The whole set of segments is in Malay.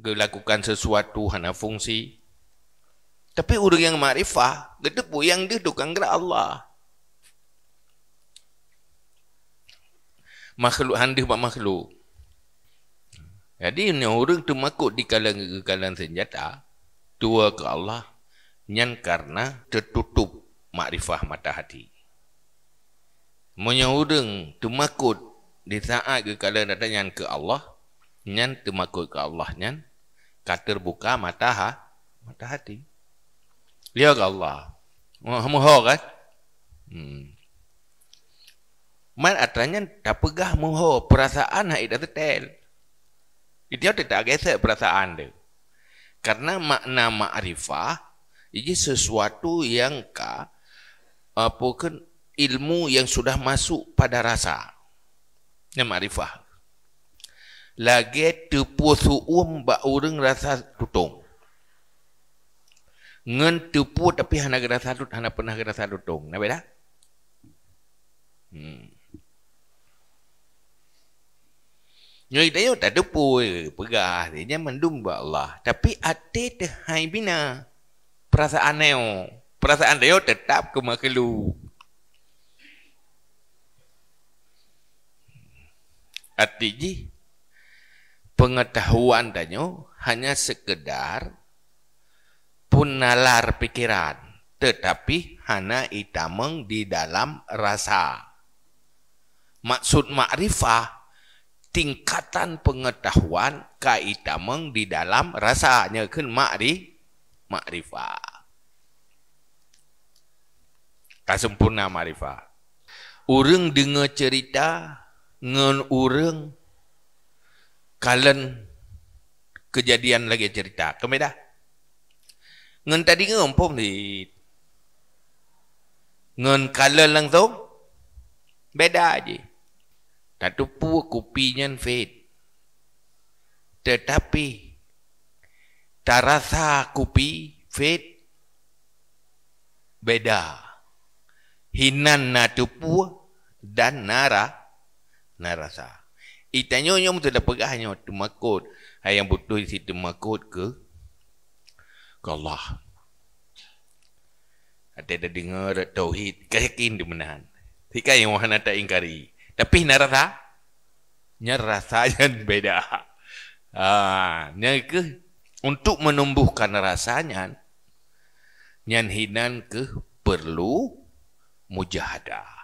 dia lakukan sesuatu hana fungsi tapi orang yang makrifah gede yang dia tukang gerak Allah makhluk handih buat makhluk jadi orang tu makut di kalangan senjata tua ke Allah yang karena tertutup marifah mata hati Orang menyurung temakut di saat ke kala datang ke Allah nyan temakut ke Allah nyan kata terbuka mata ha, mata hati. Lihat Allah. Moho kan? Hmm. Man atranya tak pegah moho perasaan ha itu tel. Itu tidak geser perasaan dek. Karena makna ma'rifah ini sesuatu yang ka apa kan, ilmu yang sudah masuk pada rasa. Ini ma'rifah lagi tepuh suum bak orang rasa tutung. Ngen tepuh tapi hana rasa tutung, hana pernah rasa tutung. Nampak tak? Hmm. Nyai dayo tak depo eh, pegah dia mendung buat Allah tapi ate te hai bina perasaan neo perasaan dayo tetap ke makelu ati pengetahuan tanya hanya sekedar punalar pikiran tetapi hana itameng di dalam rasa maksud makrifah tingkatan pengetahuan ka itameng di dalam rasanya kan makri makrifah kasempurna makrifah urang dengar cerita ngan urang kalen kejadian lagi cerita ke meda ngen tadi ngen pom di ngen kala langsung beda aje tatu pu kupinya fit tetapi tarasa kupi fit beda hinan natupu dan nara narasa Itanya eh, tanya tu dah pegah hanya temakut. Hai yang butuh isi temakut ke? Ke Allah. Ada ada dengar tauhid, keyakin kan di menahan. Tika yang wahana tak ingkari. Tapi narasa, nyerasa yang beda. Ha, untuk menumbuhkan rasanya nyanhinan ke perlu mujahadah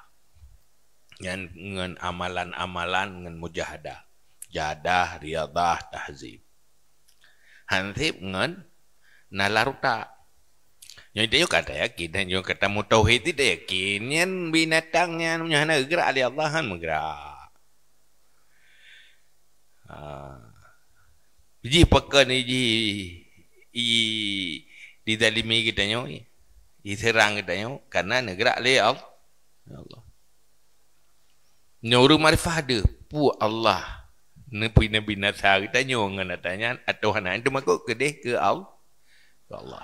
dengan dengan amalan-amalan dengan mujahadah jadah riadah tahzib hansib dengan nalaruta yang dia kata yakin dan yang kata mutauhid itu yakin yang binatang yang menyana gerak oleh Allah kan bergerak ha. Jadi peka ni di di dalimi kita nyok, diserang kita nyoi, karena negara Allah. Ya Allah. Nyuruh marifah ada. Pu Allah. Nabi Nabi Nasar tanya orang nak tanya atau hana itu makuk ke ke al ke Allah.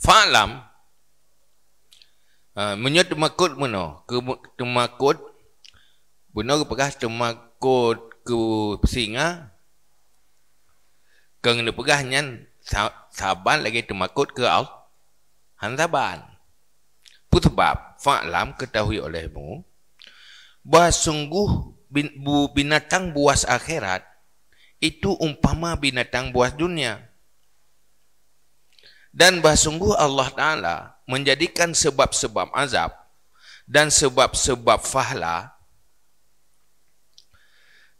Falam uh, ah, menyut makut mana ke temakut benar ke pegah temakut ke singa ke ngene saban lagi temakut ke al han saban. Putu falam ketahui olehmu bahwa sungguh binatang buas akhirat itu umpama binatang buas dunia dan bahwa sungguh Allah Ta'ala menjadikan sebab-sebab azab dan sebab-sebab fahla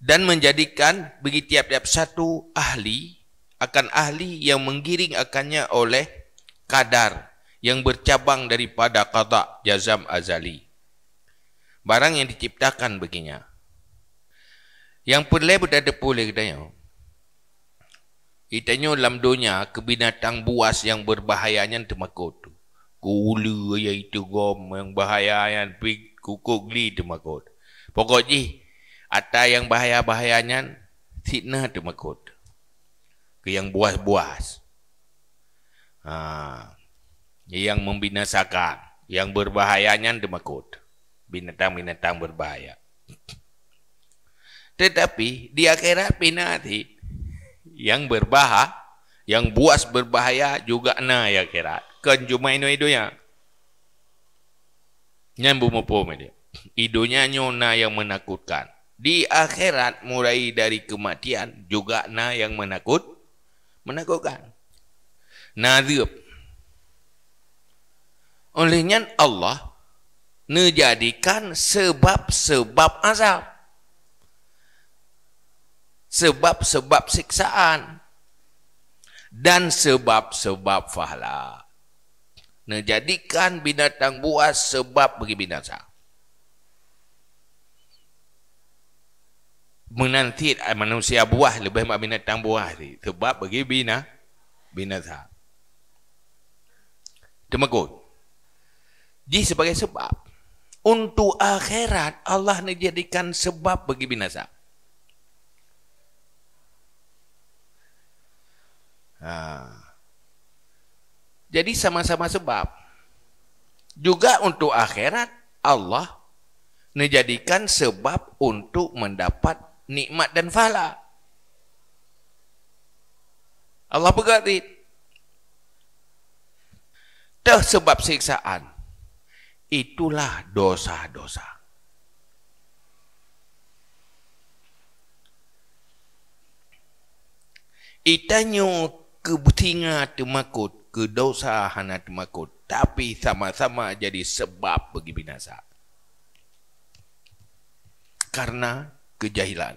dan menjadikan bagi tiap-tiap satu ahli akan ahli yang menggiring akannya oleh kadar yang bercabang daripada qada jazam azali barang yang diciptakan baginya. Yang perlai pun ada boleh kita tengok. Kita tengok dalam dunia ke binatang buas yang berbahayanya itu makut tu. Kuli iaitu ya gom yang bahaya yang pik kukuk li itu makut. Pokoknya, ada yang bahaya-bahayanya sitna itu Ke yang buas-buas. Ha, yang membinasakan, yang berbahayanya itu binatang-binatang berbahaya. Tetapi di akhirat pinati yang berbahaya, yang buas berbahaya juga na ya akhirat. Kan cuma ini idunya. Yang bumupu media. idonya nyona yang menakutkan. Di akhirat mulai dari kematian juga na yang menakut menakutkan. Nadzib. Olehnya Allah Nejadikan sebab-sebab azab Sebab-sebab siksaan Dan sebab-sebab fahla Nejadikan binatang buas sebab bagi binasa Menanti manusia buah lebih banyak binatang buah Sebab bagi bina Binasa Terima kasih Jadi sebagai sebab untuk akhirat Allah menjadikan sebab bagi binasa. Ha. Jadi sama-sama sebab. Juga untuk akhirat Allah menjadikan sebab untuk mendapat nikmat dan fala. Allah berkata, Tuh sebab siksaan itulah dosa-dosa. Itanyo kebutinga temakut, dosa hana temakut, tapi sama-sama jadi sebab bagi binasa. Karena kejahilan.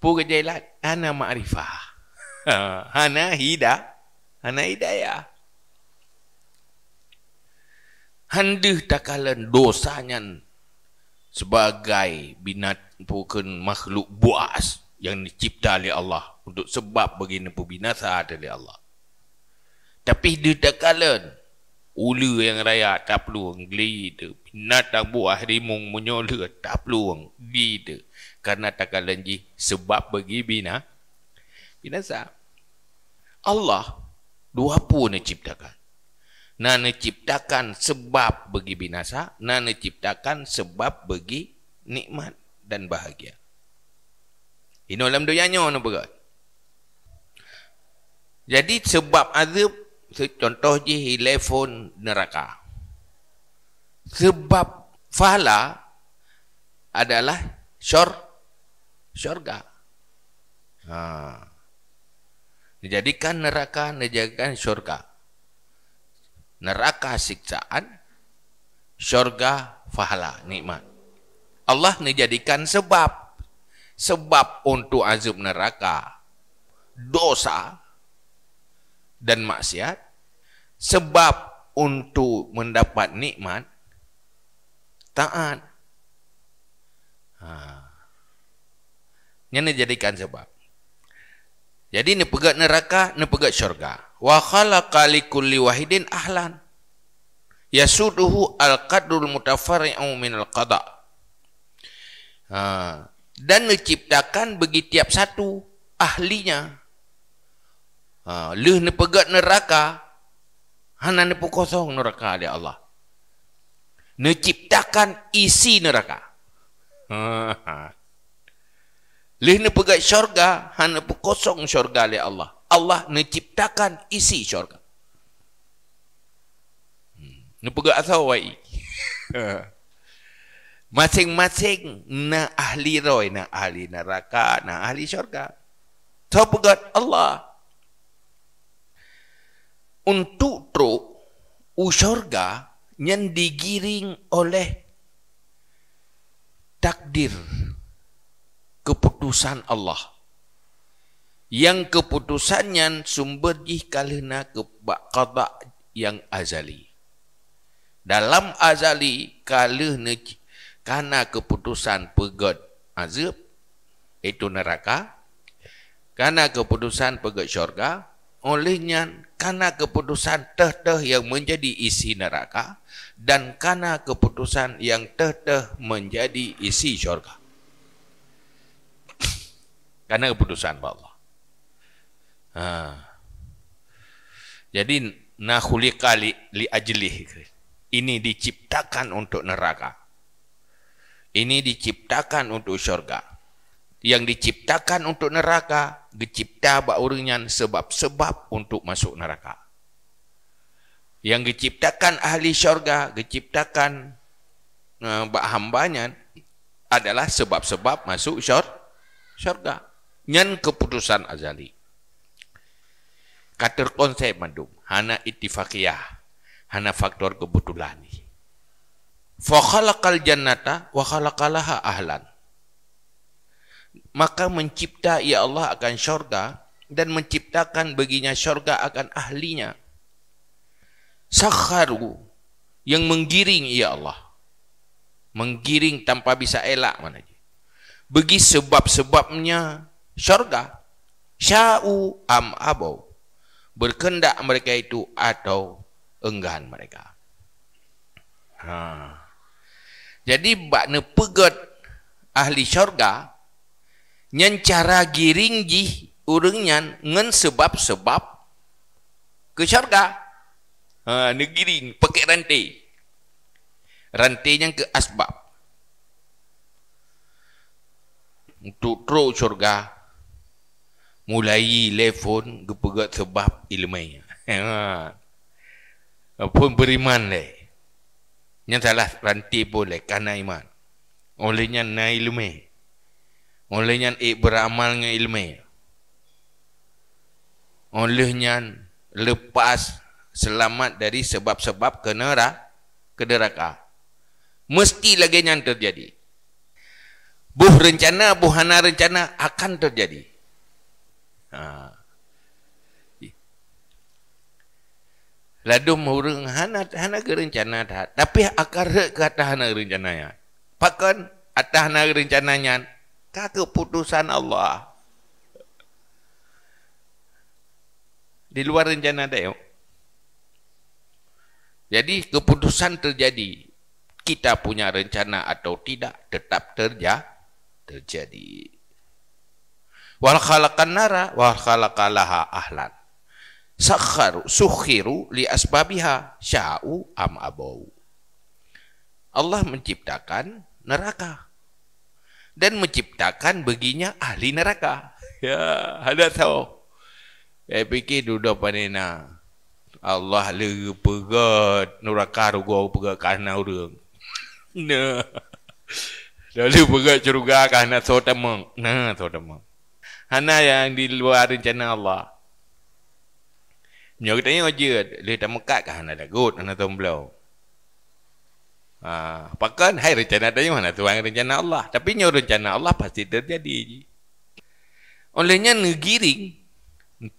Pu kejahilan, hana ma'rifah. Hana hidah. Ana hidayah. Handih takalan dosanya sebagai binat bukan makhluk buas yang dicipta oleh Allah untuk sebab begini pembinasa dari Allah. Tapi dia takalan ulu yang raya tak perlu gli itu binatang buah harimung menyola tak perlu gli itu karena takalan ji sebab bagi bina binasa Allah Dua apa ni ciptakan? Nana ciptakan sebab bagi binasa, nana ciptakan sebab bagi nikmat dan bahagia. Ini dalam doyanya ni berat. Jadi sebab azab, contoh je telefon neraka. Sebab fahala adalah syur, syurga. Haa. Dijadikan neraka, dijadikan syurga. Neraka siksaan, syurga fahala, nikmat. Allah dijadikan sebab. Sebab untuk azab neraka, dosa dan maksiat. Sebab untuk mendapat nikmat, taat. Ha. Ini dijadikan sebab. Jadi ni pegat neraka, ni pegat syurga. Wa khalaqa kulli wahidin ahlan. Yasuduhu al-qadrul mutafari'u min al-qada. Ha. Dan menciptakan bagi tiap satu ahlinya. Ha. Luh ni pegat neraka. Hana ni kosong neraka di Allah. Menciptakan isi neraka. Ha. Lih ne pegat syurga, hana pun kosong syurga oleh Allah. Allah ne ciptakan isi syurga. Hmm. Ne pegat asal wai. Masing-masing na ahli roi, na ahli neraka, na ahli syurga. Tau pegat Allah. Untuk tu u syurga yang digiring oleh takdir. Takdir keputusan Allah yang keputusannya sumber di kalina kepada yang azali dalam azali kalih kalina karena keputusan pegat azab itu neraka karena keputusan pegat syurga olehnya karena keputusan teh-teh yang menjadi isi neraka dan karena keputusan yang teh-teh menjadi isi syurga karena keputusan Allah. Ha. Jadi nakhuliqa kali li ajlih. Ini diciptakan untuk neraka. Ini diciptakan untuk syurga. Yang diciptakan untuk neraka, dicipta bak urangnya sebab-sebab untuk masuk neraka. Yang diciptakan ahli syurga, diciptakan uh, hambanya adalah sebab-sebab masuk syurga ngan keputusan azali. Kater konsep madum, hana ittifaqiyah, hana faktor kebetulan. Fa khalaqal jannata wakala khalaqalaha ahlan. Maka mencipta ya Allah akan syurga dan menciptakan baginya syurga akan ahlinya. Sakharu yang menggiring ya Allah. Menggiring tanpa bisa elak mana Bagi sebab-sebabnya syurga sya'u am abau berkendak mereka itu atau enggan mereka ha. jadi bakna pegat ahli syurga nyencara giring ji urungnya ngen sebab-sebab ke syurga ha, negiring pakai rantai rantainya ke asbab untuk tro syurga mulai telefon gepegat sebab ilmai. Ha. Pun beriman le. Yang salah ranti boleh kana iman. Olehnya na ilmu. Olehnya ik eh, beramal dengan ilmu. Olehnya lepas selamat dari sebab-sebab kenera kederaka. Mesti lagi yang terjadi. Buh rencana, buh hana rencana akan terjadi ha. Ladum hurung hana hana rencana dah. Tapi akar kata atas hana gerencananya. Pakan atas hana rencananya. Ka keputusan Allah. Di luar rencana dah yuk. Jadi keputusan terjadi. Kita punya rencana atau tidak tetap terja terjadi. terjadi wal khalaqan nara wal khalaqalaha ahlan sakharu sukhiru li asbabiha sya'u am abau Allah menciptakan neraka dan menciptakan baginya ahli neraka ya ada tahu eh fikir duduk panena Allah lege pegat neraka rugo pegat karena urang nah lalu pegat curuga karena so temeng nah so temeng Hana yang di luar rencana Allah. Menyuruh tanya aja, dia oh, tak mekat ke Hana dah good, Hana tahu belau. Ha, pakan hai rencana tanya mana tuan rencana Allah. Tapi nyuruh rencana Allah pasti terjadi. Olehnya negiring,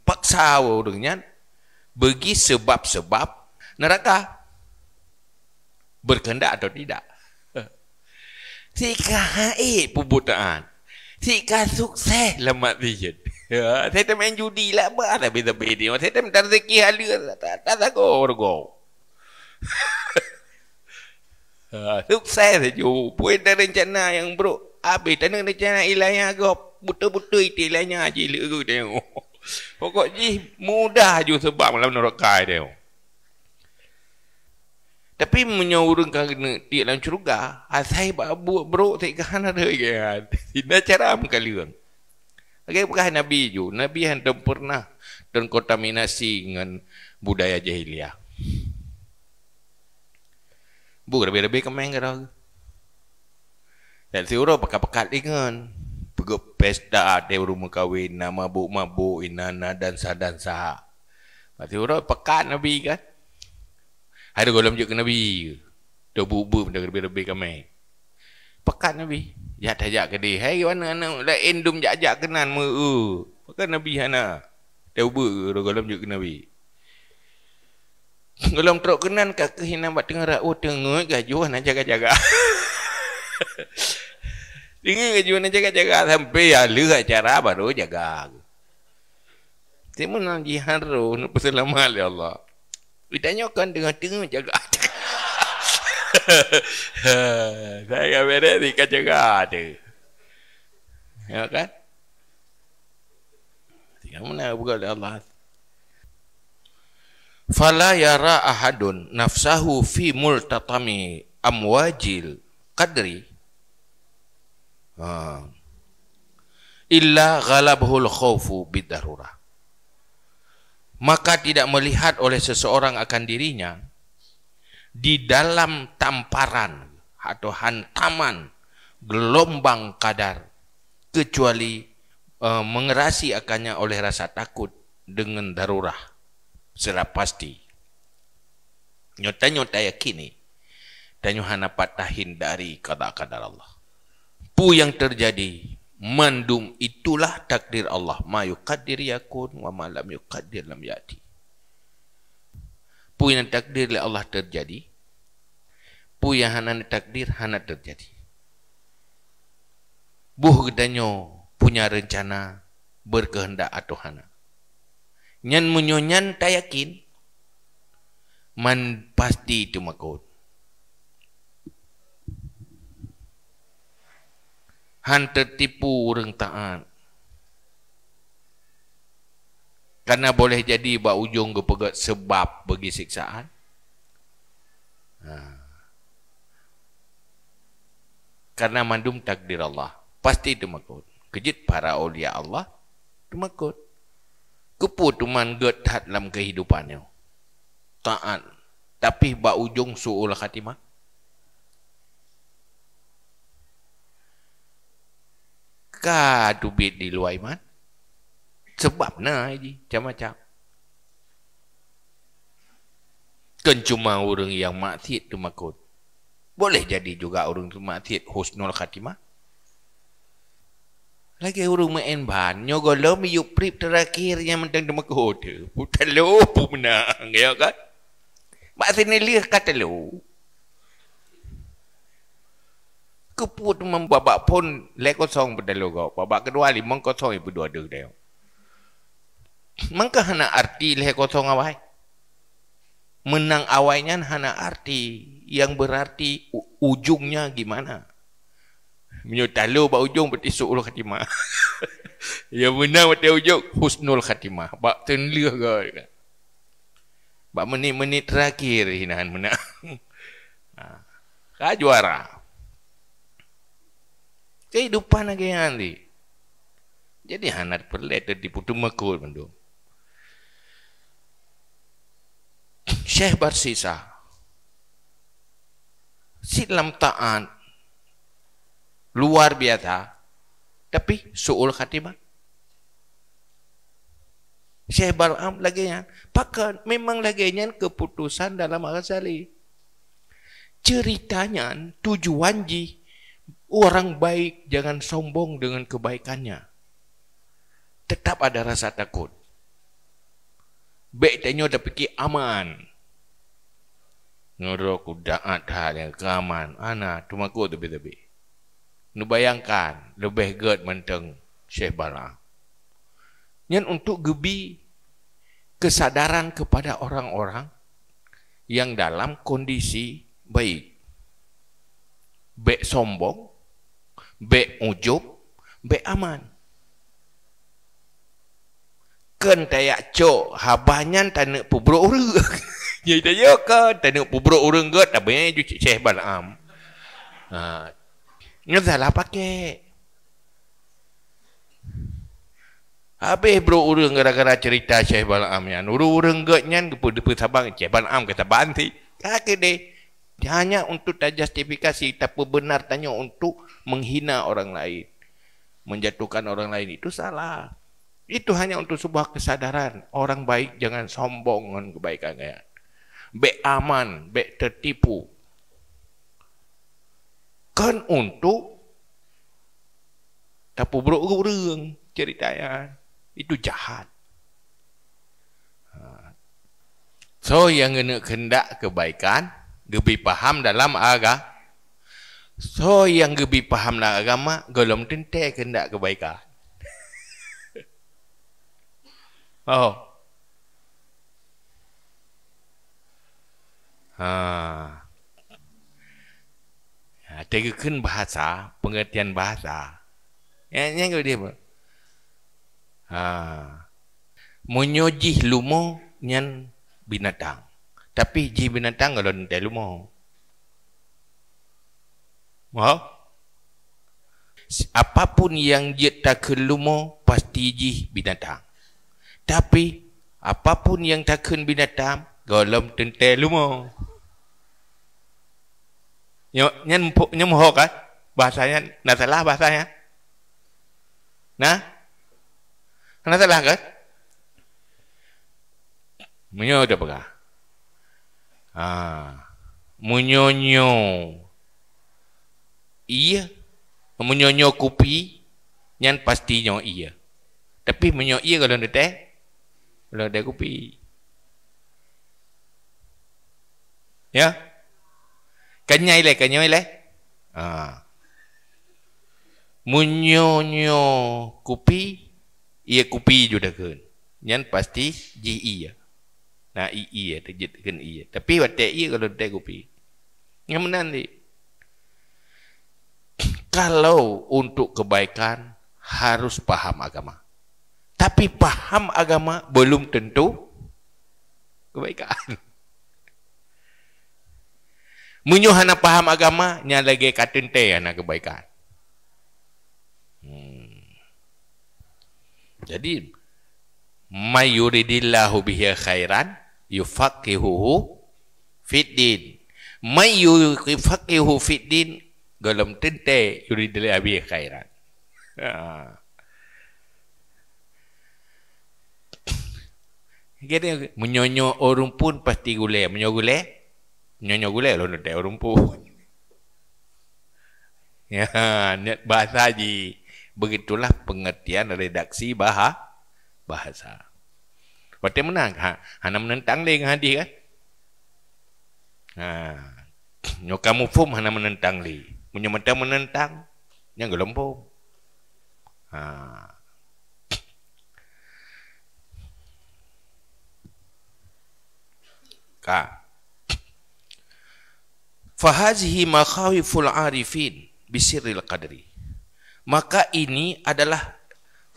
paksa orangnya, bagi sebab-sebab neraka. Berkendak atau tidak. Tiga eh. haid pembutaan. Sikah sukses lah mak vision. Ya, saya tak main judi lah apa lah beza beda. Saya tak minta rezeki hala lah. Tak tak tak go. Ha, sukses je. Puan dah rencana yang bro. Habis tak nak rencana ilahnya ke. Buta-buta itu ilahnya je. Lepas tengok. Pokok je mudah je sebab malam nak rokai tengok. Tapi menyorong kena di dalam curuga, saya buat bro beruk tak kahan ada kan. Ya. Ini cara bukan liang. Okay, bukan Nabi itu. Nabi yang pernah terkontaminasi dengan budaya jahiliah. Bukan lebih-lebih kemeng ke dah. Dan si orang pekat-pekat dengan pegut pesta di rumah kahwin, nama buk mabuk inana dan sah dan sah. Si orang pekat Nabi kan. Ada golam je ke Nabi Dia bubur benda lebih-lebih kami Pekat Nabi Ya tajak ke dia Hai mana mana Lain dum jajak kenan Mereka Pekat Nabi Hana Dia bubur Dia golam je ke Nabi Golam teruk kenan Kak kehinan Bak tengah rak Oh tengok Gajuan oh, nak jaga-jaga Tengok gajuan nak jaga-jaga Sampai ala acara Baru jaga Semua nak jihan roh Nak bersalamat Ya Allah Ditanyakan dengan tengah jaga hati. saya beres ni kan jaga Ya kan? Tidak mana buka oleh Allah. Fala yara ahadun nafsahu fi multatami amwajil qadri ha. illa ghalabhul khawfu bidarurah maka tidak melihat oleh seseorang akan dirinya di dalam tamparan atau hantaman gelombang kadar kecuali e, mengerasi akannya oleh rasa takut dengan darurah secara pasti nyata nyata yakini dan nyuhana patahin dari kata kadar Allah pu yang terjadi mandum itulah takdir Allah ma yuqaddir yakun wa ma lam yuqaddir lam yati puyan takdir le Allah terjadi puyan hanan takdir hana terjadi buh gedanyo punya rencana berkehendak atau hana nyan munyo nyan tayakin man pasti itu makut han tertipu orang taat karena boleh jadi buat ujung kepegat sebab bagi siksaan ha. karena mandum takdir Allah pasti itu temakut kejit para awliya Allah itu temakut keputuman get dalam kehidupannya taat tapi buat ujung suul khatimah Kah tubit di luar iman Sebab na ini Macam-macam Kan cuma orang yang maksid tu makut Boleh jadi juga orang tu maksid Husnul khatimah lagi orang main ban Nyogolo miyuk prip terakhir Yang mentang di Mekah Putar lo pun menang Ya kan Maksudnya lih kata lo ke pun membabak pun le kosong pedalo go babak kedua lima kosong ibu dua de de mangka hana arti le kosong awai menang awainya hana arti yang berarti ujungnya gimana menyutalo ba ujung beti ulah khatimah ya menang mati ujung husnul khatimah ba tenlih ga kan? ba menit-menit terakhir hinahan menang ha juara kehidupan lagi yang ahli. Jadi hanat pelik dan diputu mekul bendu. Syekh Barsisa silam taat luar biasa tapi suul khatibah Syekh Balam lagi yang pakar memang lagi yang keputusan dalam Al-Ghazali ceritanya tujuan jih Orang baik jangan sombong dengan kebaikannya. Tetap ada rasa takut. Baiknya tanya dah pergi aman. Nuruk ada hal yang keaman. Ana, cuma aku tepi-tepi. Nu bayangkan, lebih gerd menteng Syekh Bala. Yang untuk gebi kesadaran kepada orang-orang yang dalam kondisi baik. Baik sombong, be ujub be aman ken taya co habanyan tanak pubro urang ya ida ya yo ke tanak pubro urang ke tabe ju cheh ban am ha ngazala pake Habis bro urang gara-gara cerita Syekh Balam yang urang geut nyan ke Sabang Syekh Balam kata banti. Kake deh hanya untuk tak justifikasi tak benar tanya untuk menghina orang lain menjatuhkan orang lain itu salah itu hanya untuk sebuah kesadaran orang baik jangan sombong dengan kebaikannya be aman be tertipu kan untuk tapu buruk orang ceritanya itu jahat ha. so yang kena kehendak kebaikan gebi paham dalam agama. So yang gebi paham nak agama, golom tinte kehendak kebaikan. oh. Ha. Ha, tegakkan bahasa, pengertian bahasa. Ya, ni kau dia. Ha. Menyojih lumo nyan binatang. Tapi ji binatang kalau nanti mau. Mau? Apapun yang ji tak mau pasti ji binatang. Tapi apapun yang tak ken binatang golom tente lumo. Nyo nyen nyem kan? Bahasanya nak salah bahasanya. Nah. nak salah kan? Menyo dah pegang. Ha. Menyonyo. Iya. Menyonyo kupi. Nyan pastinya iya. Tapi menyo iya kalau ada teh. Kalau ada kupi. Ya. Kenyai leh, kenyai leh. Ah. Ha. Menyonyo kupi. Iya kupi juga kan. Nyan pasti ji iya na i e, i kan e, eh, jit e. tapi wat te kalau te kopi ngam nanti kalau untuk kebaikan harus paham agama tapi paham agama belum tentu kebaikan munyo hana paham agama nya lagi katen te hana kebaikan hmm. jadi may yuridillahu bihi khairan yufaqihuhu fid din may yufaqihuhu fid din golom tente yuridillahu bihi khairan ha. Gede menyonyo orang pun pasti gule, menyo gule, menyo gule lo lah, nanti orang pun. Ya, bahasa ji begitulah pengertian redaksi bahasa bahasa. Patut menang ha, hana menentang leng hadis kan? Ha. Nyo kamu fum hana menentang li. Munyo mata menentang Nya gelombo. Ha. Ka. Fahazihi makawiful arifin bisiril qadri. Maka ini adalah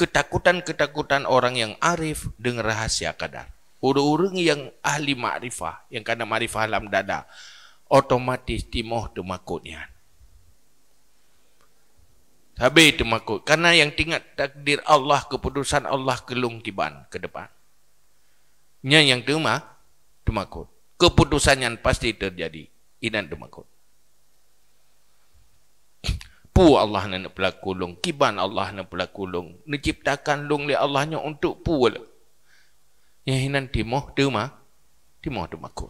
ketakutan-ketakutan orang yang arif dengan rahasia kadar. Orang-orang yang ahli makrifah, yang kena makrifah alam dada, otomatis timoh temakutnya. Habis temakut. Karena yang tingkat takdir Allah, keputusan Allah kelung tiban ke depan. Yang yang temak, temakut. Keputusan yang pasti terjadi. Inan temakut pu Allah nak pelaku long kiban Allah nak pelaku long menciptakan long li Allahnya untuk pu le lah. yang hinan timoh terima timoh terima ku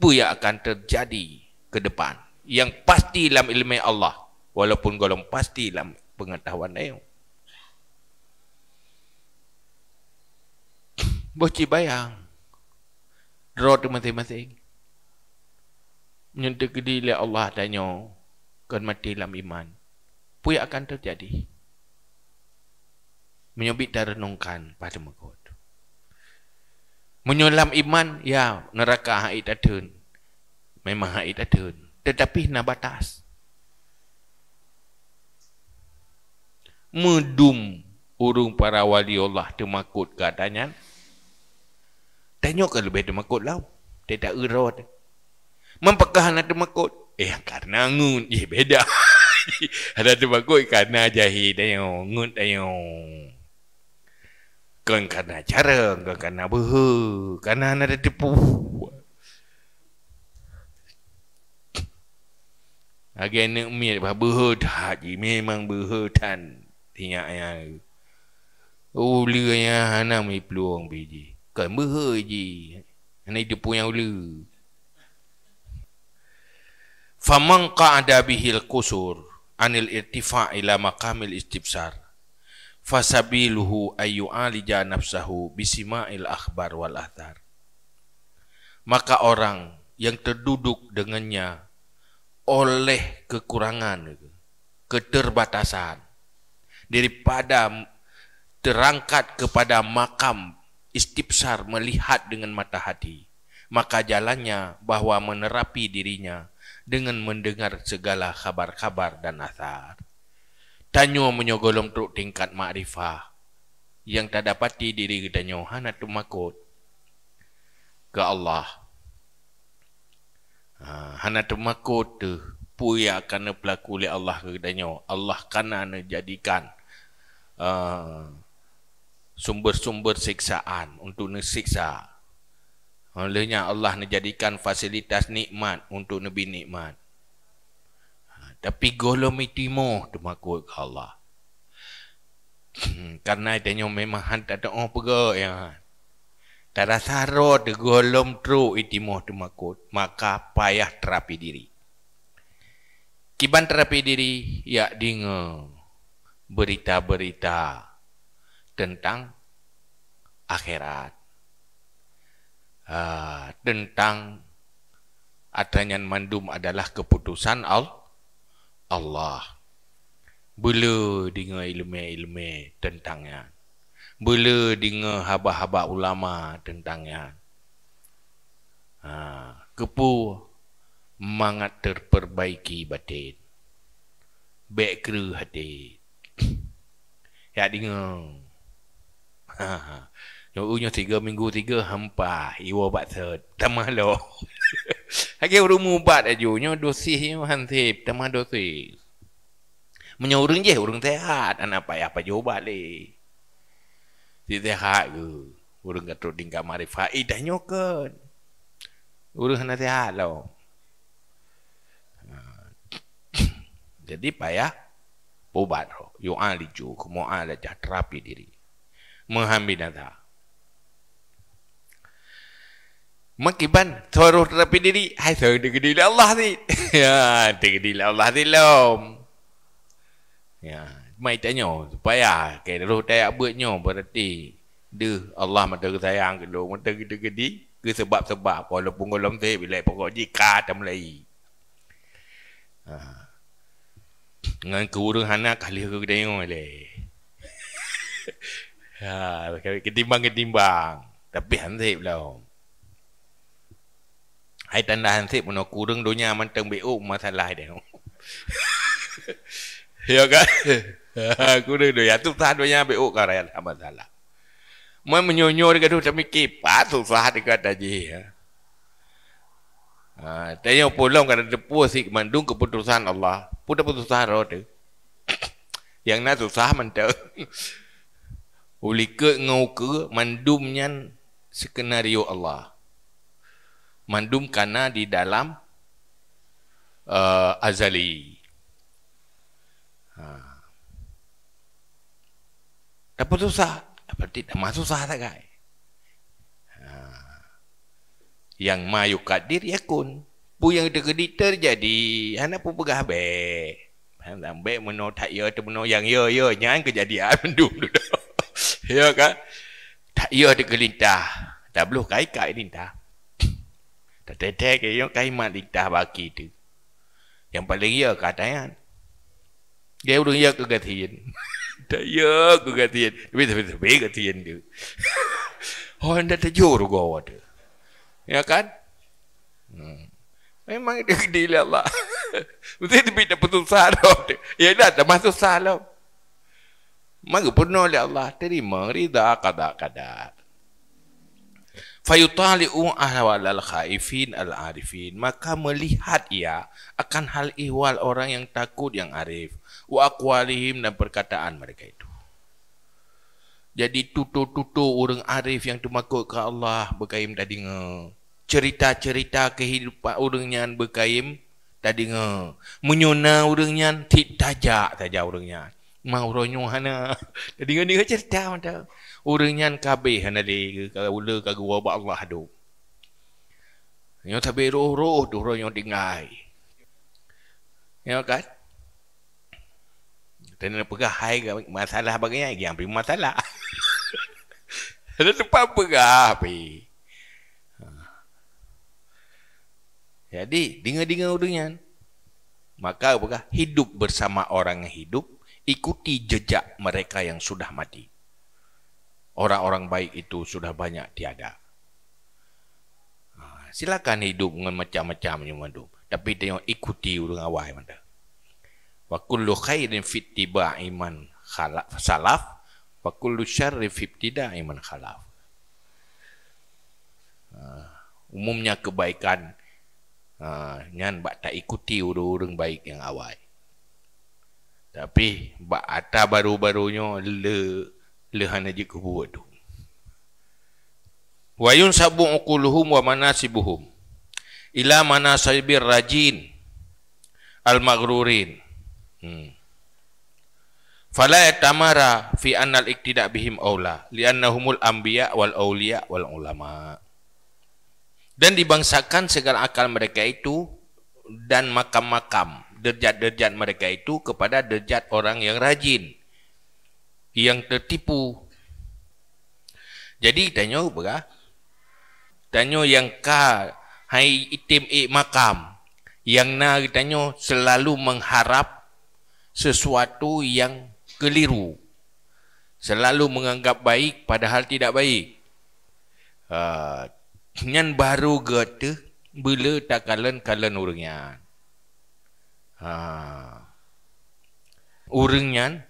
pu yang akan terjadi ke depan yang pasti dalam ilmu Allah walaupun golong pasti dalam pengetahuan ayo boh ci bayang drot mati-mati nyentuk di le Allah tanya kau mati dalam iman Puyak akan terjadi Menyobit dan renungkan pada mengkod Menyulam iman Ya neraka haid dun, Memang haid dun, Tetapi nak batas Medum Urung para wali Allah Termakut katanya Tanya ke lebih termakut lau tidak urut. erot Mempekahan ada Eh karena ngun Eh beda Ada tu bagus Karena jahe Dayo Ngun dayo Kan karena cara Kan karena buhu Karena ada tepu Lagi anak umit Buhu Haji memang buhu Tan Tinggak yang Ulu yang Anak mi peluang Biji Kan buhu Haji Anak itu pun yang ulu faman ada bihil kusur anil irtifa ila maqamil istibsar fasabiluhu ayu alija nafsahu il akbar wal athar maka orang yang terduduk dengannya oleh kekurangan keterbatasan daripada terangkat kepada makam istibsar melihat dengan mata hati maka jalannya bahwa menerapi dirinya dengan mendengar segala kabar-kabar dan nazar. Tanyo menyogolom truk tingkat makrifah yang tak dapat di diri tanyo hana tu makut ke Allah. Ha, hana tu makut tu puya kana pelaku oleh Allah ke tanyo. Allah kena ne jadikan uh, sumber-sumber siksaan untuk ne siksa. Olehnya Allah menjadikan fasilitas nikmat untuk Nabi nikmat. Ha, tapi golom itu termakut ke Allah. Hmm, karena itu memang hantar tak orang pergi. Ya. Tak rasa roh di tru teruk itu termakut. Maka payah terapi diri. Kiban terapi diri, ya dinge berita-berita tentang akhirat uh, tentang adanya mandum adalah keputusan Allah. Allah. Bila dengar ilmu-ilmu tentangnya. Bila dengar haba-haba ulama tentangnya. Ha, kepu mangat terperbaiki batin. Bekru hati. ya dengar. Ha, ha. Nurunya tiga minggu tiga hampa Iwa bat sehat Tama lo Hagi urumu bat aju Nyo dosis ni hantip Tama dosis Menyo urung je urung sehat Anak apa, apa jawab balik. Si sehat ke Urung katruk tingkat marifah Eh dah nyokan Urung anak sehat lo ha. Jadi payah Ubat lo Yo'an licu Kemu'an lejah terapi diri Menghambil nazar Makiban Terus terapi diri Hai saya dengar diri Allah ni Ya Dengar diri Allah ni lom Ya Mai tanya Supaya Kaya terus tak nak buat Berarti Duh Allah mata sayang Kalau mata kita gedi Ke sebab-sebab Walaupun kalau teh, Bila pokok jika Tak mulai ha. Dengan keurangan anak Kali aku kena tengok timbang ha, ketimbang timbang. Tapi hansip lah ไอ้ตันดาฮันซิปมันกูเรื่องดุนยามันจังไปอุ้มมาสลายเดี๋ยวเฮียกันกูเรื่องดุนยาทุกท่านดุนยาไปอุ้มอะไรทำมาสลายมันมันโยนโยนกันทุกจะไม่กี่ป้าทุกท่านที่กันได้ยี่ฮะแต่ยังปุ่นลงกันจะปั้วสิมันดุ้งกับปุตุสานอัลลอฮ์ปุตุปุตุสานรอดเออย่างนั้นทุกท่านมันเจออุลิกะงูเกือมันดุมยัน skenario Allah mandum kana di dalam uh, azali. Ha. Dapat susah. Berarti tak masuk susah tak kai. Ha. Yang mayu kadir ya kun. Pu yang terkedit terjadi. Hanya pun pegah be. Hanya be meno tak ya, ya, ya. Ah, tu meno yang yo yo, Jangan kejadian mandum dulu. ya kan? Tak ya terkelintah. Tak belum kai kai lintah. Tak tetek ke yang kaimat lidah baki tu. Yang paling ya kataan, Dia urung ya kegatian. Tak ya kegatian. Tapi tapi tapi kegatian tu. Oh, anda terjur gua waktu. Ya kan? Hmm. Memang dia gede lah Allah. Mesti betul minta lah, putusan. Ya dah, dah masuk salam. Maka penuh oleh Allah. Terima, rida, kada, kada fayutali'u ahwal al-khaifin al-arifin maka melihat ia akan hal ihwal orang yang takut yang arif wa aqwalihim dan perkataan mereka itu jadi tutu-tutu orang arif yang temakut ke Allah berkaim tadi nge cerita-cerita kehidupan orang yang berkaim tadi nge menyuna orang yang tidak tajak tajak orang yang mau ronyuhana tadi nge cerita urinyan kabeh hana kalau kaula ka gua ba Allah do nyo tabe roh roh do roh nyo dingai nyo kan tenan pegah hai masalah bagainya yang pri masalah ada lupa pegah pi jadi dengar-dengar urinyan maka apakah hidup bersama orang yang hidup ikuti jejak mereka yang sudah mati orang-orang baik itu sudah banyak tiada. Ha, silakan hidup dengan macam-macam yang mandu. Tapi yang ikuti urung awal mana. Wa kullu khairin tiba iman khalaf salaf wa kullu syarrin fitida iman khalaf. Ha, umumnya kebaikan ha, yang bak tak ikuti urung-urung baik yang awal. Tapi bak ata baru-barunya leuk lehan aja kubur tu wa yunsabu uquluhum wa manasibuhum ila manasibir rajin al maghrurin hmm. fala yatamara fi annal tidak bihim aula li annahumul anbiya wal auliya wal ulama dan dibangsakan segala akal mereka itu dan makam-makam derjat-derjat mereka itu kepada derjat orang yang rajin yang tertipu. Jadi tanya apa? Tanya yang ka hai itim e makam. Yang na tanya selalu mengharap sesuatu yang keliru. Selalu menganggap baik padahal tidak baik. Uh, nyan baru gete bila tak kalen kalen urungnya. Ha. Uh, urungnya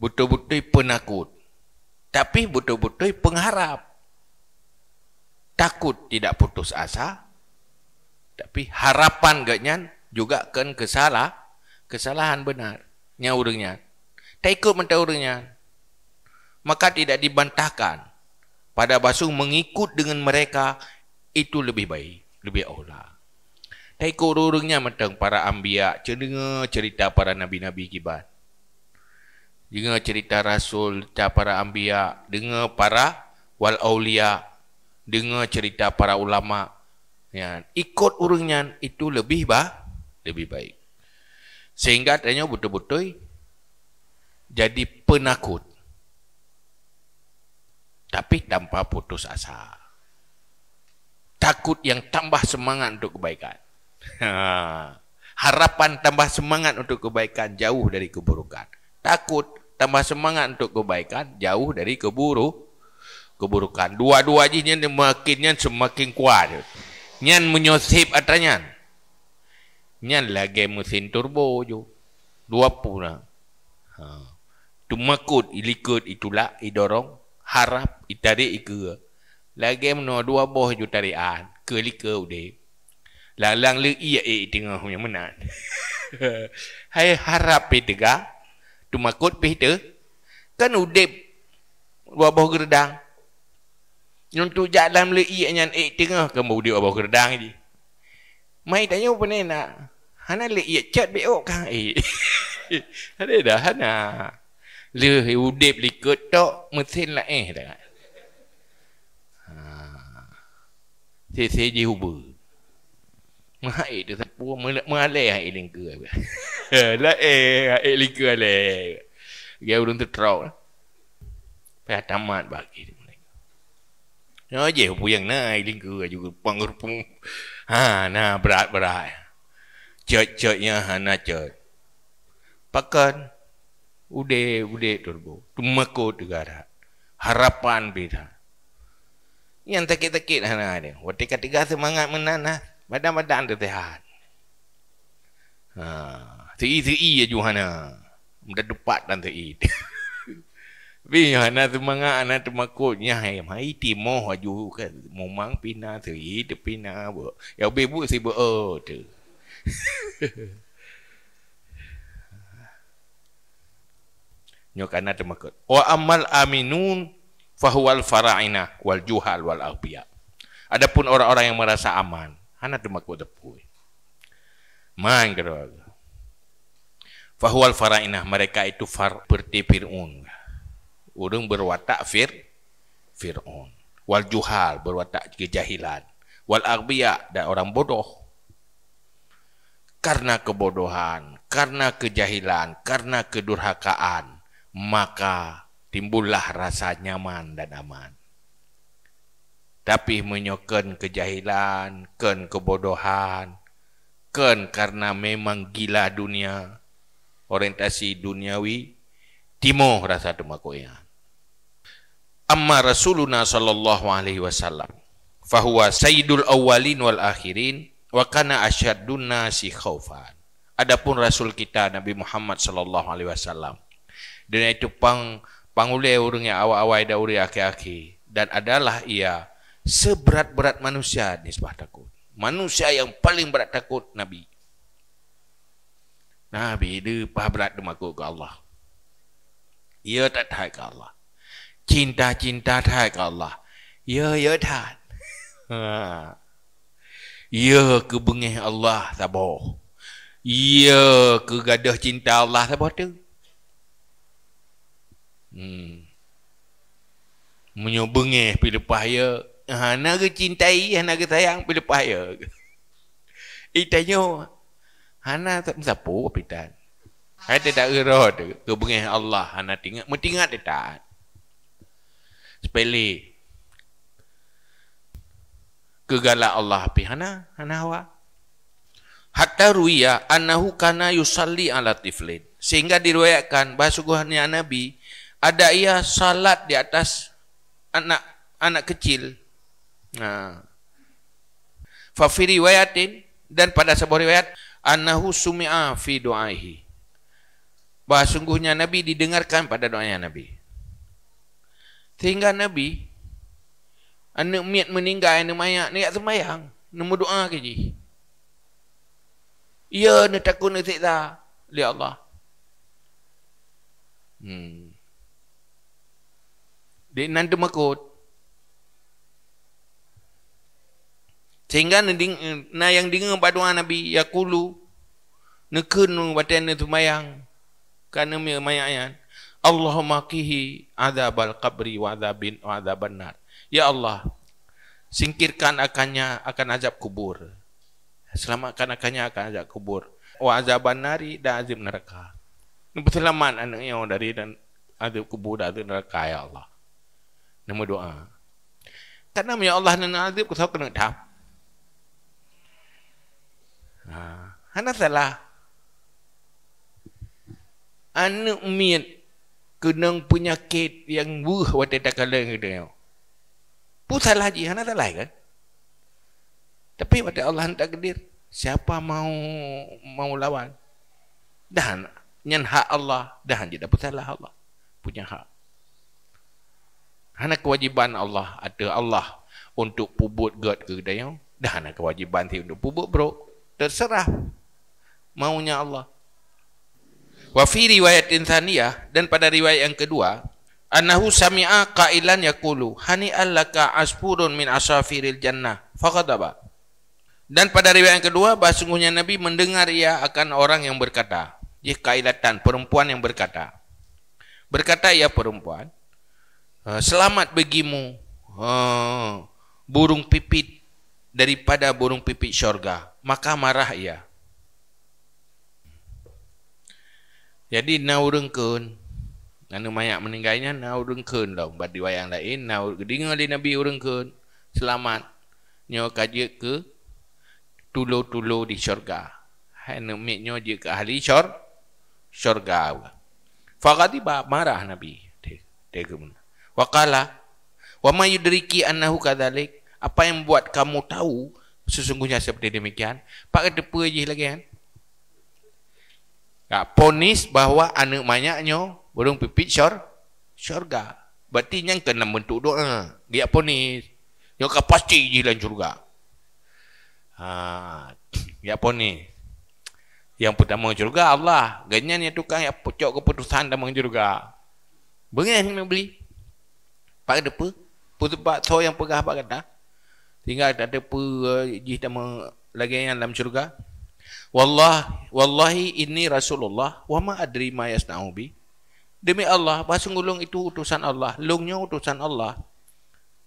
betul-betul penakut tapi betul-betul pengharap takut tidak putus asa tapi harapan gaknya juga kan kesalah kesalahan benar nya urangnya tak ikut mentah urangnya maka tidak dibantahkan pada basuh mengikut dengan mereka itu lebih baik lebih Allah. tak ikut urangnya mentang para ambiak cerita cerita para nabi-nabi kibat dengar cerita rasul cerita para ambia dengar para wal aulia dengar cerita para ulama ya ikut urungnya itu lebih bah lebih baik sehingga tanya betul-betul jadi penakut tapi tanpa putus asa takut yang tambah semangat untuk kebaikan ha. harapan tambah semangat untuk kebaikan jauh dari keburukan takut tambah semangat untuk kebaikan jauh dari keburu keburukan dua-dua jinnya makinnya semakin kuat nyan menyosip atanya nyan lagi mesin turbo jo dua puna lah. ha tu makut ilikut itulah idorong harap itari ike lagi mena dua boh jo tarian ke lika ude lalang le iya e tengah menat hai harap pitega tumakut pihta kan udip wabah gerdang untuk jalan lei yang ek tengah ke mudik wabah gerdang ni mai tanya apa ni nak hana lei chat beok kan eh ada dah hana le eh, udip likut tok mesin lah eh dah ha se se ji hubur Mahaik dia siapa Mengalai haik lingka eh, Lah eh Haik lingka alai Dia belum terterau lah bagi dia mulai Ya yang nak haik lingka juga Panggurpung Ha nah berat-berat Cet-cetnya Ha nak cet Pakan Udek-udek turbo Tumakut Harapan beda Yang takit-takit Ha lah, nak dia Wartika-tika semangat Badan-badan ha, tu tehat. Ha, tei-tei ya Johana. Mudah dupat dan tei. Bi Johana tu manga ana tu makut nya hai eh, mai ti moh aju ke kan. momang pina tei de pina bo. Ya be bu si bo tu. Nyo kana tu makut. Wa amal aminun fahuwal fara'ina wal juhal wal aghbiya. Adapun orang-orang yang merasa aman, Ana demakwa depui. Mangkrog. Fahual farainah mereka itu far berti Fir'un. Urung berwatak Fir Fir'un. Wal juhal berwatak kejahilan. Wal arbia dan orang bodoh. Karena kebodohan, karena kejahilan, karena kedurhakaan, maka timbullah rasa nyaman dan aman tapi menyokan kejahilan, ken kebodohan, ken karena memang gila dunia, orientasi duniawi, timoh rasa tu demakoya. Amma Rasuluna sallallahu alaihi wasallam fahuwa sayyidul awwalin wal akhirin wa kana asyaddun nasi khaufan. Adapun rasul kita Nabi Muhammad sallallahu alaihi wasallam dan itu pang pangule urang yang awal-awal dah urang akhir-akhir dan adalah ia seberat-berat manusia nisbah takut. Manusia yang paling berat takut Nabi. Nabi itu paham berat dia ke Allah. Ia tak tahan ke Allah. Cinta-cinta tahan ke Allah. Ya, ya tak. Ya kebengih Allah sabar. Ya kegaduh cinta Allah sabar tu. Hmm. Menyobengih pilih pahaya. Ha, nara cintai, ke ha, sayang, pilih paya. Eh, tanya. Hana tak siapa, apa tak? Hana tak erah tu. Kebengah Allah, Hana tinggal. Mereka tinggal dia tak. Sepele. Kegala Allah api Hana. Hana hawa. Hatta ruya anahu hukana yusalli ala tiflin. Sehingga diruayakan bahasa Tuhan Nabi, ada ia salat di atas anak anak kecil Nah. Ha. Fa fi riwayatin dan pada sebuah riwayat annahu sumi'a fi du'aihi. Bahwa sungguhnya Nabi didengarkan pada doanya Nabi. Sehingga Nabi anak miat meninggal anak mayak ni tak sembahyang, nemu doa ke ji. Ya, ne takun ne sikta. Ya Allah. Hmm. Dek nan demakut. Sehingga na yang dengar pada Nabi Yakulu neken batan itu mayang kerana mi mayang Allahumma qihi azabal qabri wa azabin wa azaban nar. Ya Allah, singkirkan akannya akan azab kubur. Selamatkan akannya akan azab kubur. Wa azaban nari dan azab neraka. Nampak selamat yang dari dan azab kubur dan azab neraka ya Allah. Nama doa. Karena ya Allah nan azab kau kena dah. Hana ha. salah. Anak mit kena penyakit yang buh waktu tak kala kena. Pu salah je hana salah kan? Tapi pada Allah hantar gedir, siapa mau mau lawan? Dah nyen hak Allah, dah je dapat salah Allah. Punya hak. Hana kewajiban Allah ada Allah untuk pubut god ke dayo. Ya? Dah hana kewajiban ti untuk pubut bro terserah maunya Allah. Wa fi riwayat tsaniyah dan pada riwayat yang kedua, annahu sami'a qailan yaqulu hani allaka asfurun min asafiril jannah faqadaba. Dan pada riwayat yang kedua, bahasungguhnya Nabi mendengar ia akan orang yang berkata, ya kailatan perempuan yang berkata. Berkata ia perempuan, eh, selamat begimu eh, burung pipit daripada burung pipit syurga maka marah ia. Jadi naurengkeun anu mayak meninggalnya naurengkeun dong badi wayang lain naur gedingal di nabi urengkeun selamat nyo kaje ke tulo-tulo di syurga. Hanu miknyo je ke ahli syur syurga. bap marah nabi. Tegemun. Waqala wa may yudriki apa yang buat kamu tahu sesungguhnya seperti demikian. Pak kata apa lagi kan? Ya, ponis bahawa anak banyaknya burung pipit syur, syurga. Berarti yang kena bentuk doa. Ha. Dia ponis. Yang kau pasti je dalam syurga. Ha, dia ponis. Yang pertama syurga Allah. Ganyan yang tukang yang pucuk keputusan dalam syurga. Bagaimana lah yang membeli Pak kata apa? Sebab so yang pegah pak kata. Tinggal tak ada apa uh, eh, sama lagi yang dalam syurga. Wallah, wallahi ini Rasulullah wa ma adri ma yasna'u Demi Allah, pasung gulung itu utusan Allah, lungnya utusan Allah.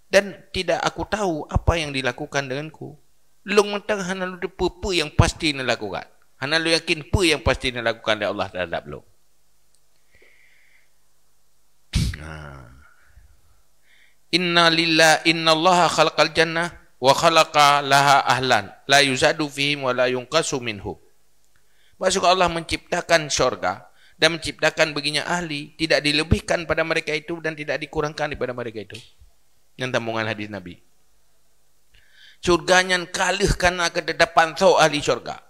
Dan tidak aku tahu apa yang dilakukan denganku. Lung mentang hana lu apa yang pasti nak lakukan. Hana lu yakin apa yang pasti nak lakukan oleh Allah terhadap lu. Ha. Inna lillah inna allaha khalqal jannah wa khalaqa laha ahlan la yuzadu fihim wa la yunqasu minhu maksud Allah menciptakan syurga dan menciptakan baginya ahli tidak dilebihkan pada mereka itu dan tidak dikurangkan daripada mereka itu yang tambungan hadis Nabi syurga yang kalihkan ketetapan so ahli syurga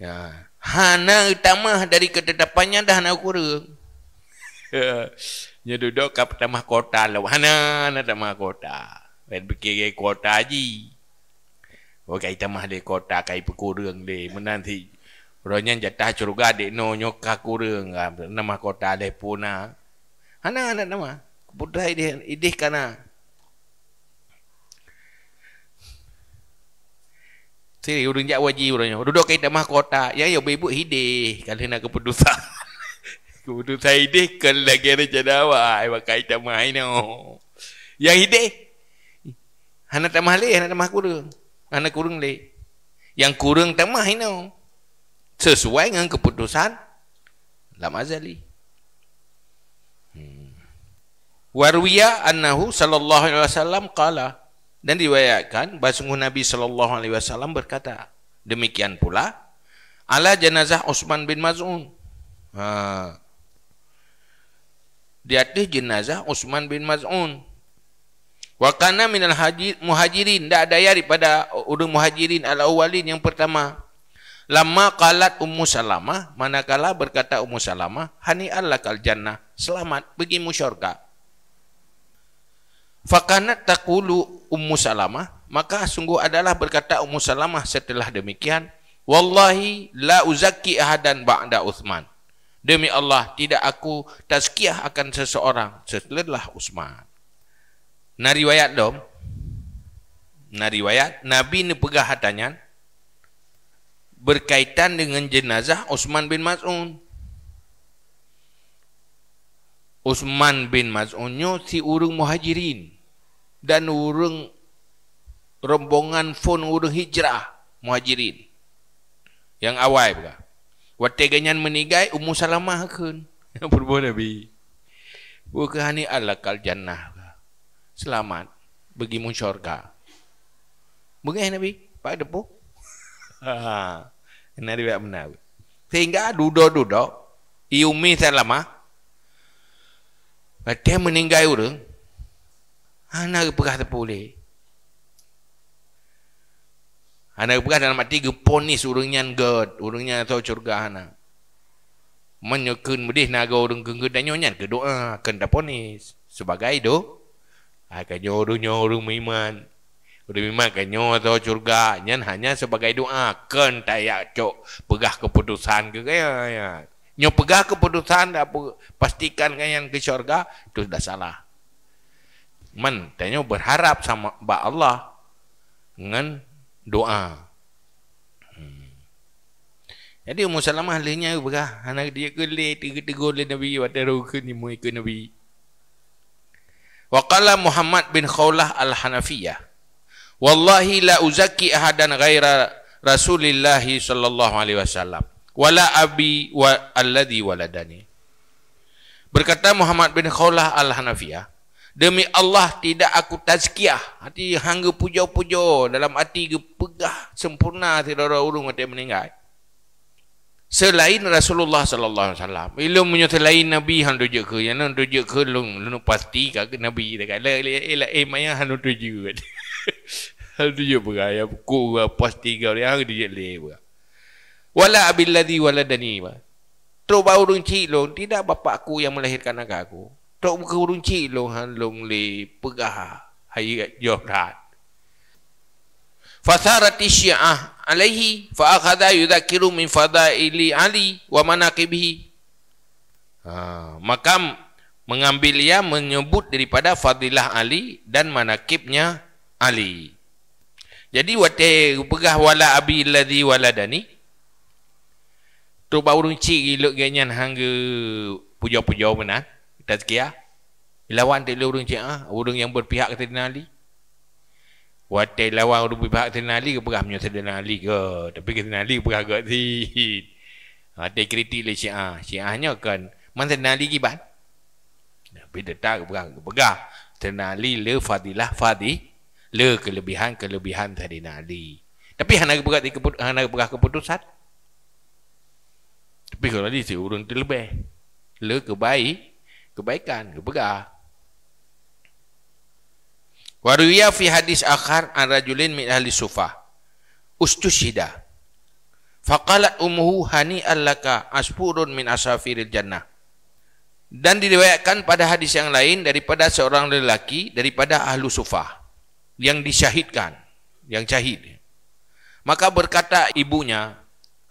ya hana utama dari ketetapannya dah nak kurang ya duduk ke pertama kota lawan hana nak kota เป็นไปเกยโคตาจีว่าไก่ตามาเดียโคตาไก่ปกูเรื่องเดียมันนั่นที่เรายังจะตาชรุกาเดียโนยกากูเรื่องกับนามาโคตาเดียปูนาฮันนั่นนามาบุตรไอเดียอิดิกันนะสิริรุ่งจักวจีเรายังดูดกไก่ตามาโคตายังอยู่บีบุฮิดีกันเห็นนักปุตุสาปุตุสาอิดิกันเลยแกเรจะได้ว่าไอว่าไก่ตามาไอเนาะยังอิดิ Hana tamah leh, hana tamah kurang. Hana kurang leh. Yang kurang tamah ini. Sesuai dengan keputusan Lam Azali. Hmm. Warwiya annahu sallallahu alaihi wasallam qala dan diwayatkan bahawa Nabi sallallahu alaihi wasallam berkata demikian pula ala jenazah Utsman bin Maz'un ha di atas jenazah Utsman bin Maz'un wa kana minal hajir, muhajirin tidak ada ya daripada ulul muhajirin al awalin yang pertama lama qalat ummu salamah manakala berkata ummu salamah hani allah kal jannah selamat pergi musyarka fa kana taqulu ummu salamah maka sungguh adalah berkata ummu salamah setelah demikian wallahi la uzaki ahadan ba'da uthman demi allah tidak aku tazkiyah akan seseorang setelah uthman Nariwayat riwayat dom na nabi ni pegah hatanya berkaitan dengan jenazah Utsman bin Mas'un Utsman bin Mas'un nyo si urung muhajirin dan urung rombongan fon urung hijrah muhajirin yang awal pula Wateganyan menigai Ummu Salamah kun. Apa pun Nabi. Bukan ni Allah kaljannah selamat pergi mun syurga. Bengih Nabi, pak depu. Ha. Nabi buat menawi. Sehingga duduk-duduk Iumi selama Dia meninggal orang Anak pegah terpulih Anak pegah dalam mati Geponis orangnya Gerd Orangnya atau curga anak menyekun medih naga orang Gerd Dan nyonyan ke doa Kenda ponis Sebagai doa Akanyo urunyo urung miman. Urung miman kanyo atau curga. Nyan hanya sebagai doa. Ken tayak cok pegah keputusan ke kaya. Ya. Nyo pegah keputusan dah pastikan kaya yang ke syurga. Itu sudah salah. Man tanya berharap sama ba Allah. Dengan doa. Hmm. Jadi Umar Salamah lehnya berkah. Anak dia kelih tiga-tiga oleh Nabi. Wata roh ke ni muay ke Nabi. Nabi. Waqala Muhammad bin Khawlah al-Hanafiyah Wallahi la uzaki ahadan ghaira Rasulullah sallallahu alaihi wasallam wala abi wa alladhi waladani Berkata Muhammad bin Khawlah al-Hanafiyah Demi Allah tidak aku tazkiyah hati hangga pujo-pujo dalam hati ke sempurna tidak ada urung mati meninggal selain Rasulullah sallallahu alaihi wasallam ilmu munyo selain nabi han rujuk ke yang nan rujuk ke lung lu pasti ka nabi dekat la la eh maya han rujuk kan han rujuk beraya ku pasti ga dia han rujuk le wala abil ladzi waladani ba tro bau runci lo tidak bapak aku yang melahirkan aku tro buka runci lo han lung le pegah hayat jorat fatharat isyiah alaihi fa akhadha min fadaili ali wa manaqibihi ha, makam mengambil ia menyebut daripada fadilah ali dan manakibnya ali jadi wate pegah wala abi ladzi waladani tu baru runci gilok genyan hangge puja-puja mana ha, Tazkiah. lawan tak leh urung cik ah ha, urung yang berpihak kata dinali ali Watai lawang rupi bahak sedena ali ke perah punya sedena ali ke Tapi ke sedena ali perah ke si Watai kritik le lah syiah Syiahnya kan Man sedena ali kibat Tapi tetap ke perah ke perah Sedena ali le fadilah fadi Le kelebihan kelebihan sedena ali Tapi hana ke perah keput, keputusan Tapi kalau ni si urun terlebih Le kebaik Kebaikan ke perah Wa fi hadis akhar an rajulin min ahli sufa Ustushida. Faqalat umuhu hani allaka asfurun min asafiril jannah. Dan diriwayatkan pada hadis yang lain daripada seorang lelaki daripada ahli sufa yang disyahidkan, yang syahid. Maka berkata ibunya,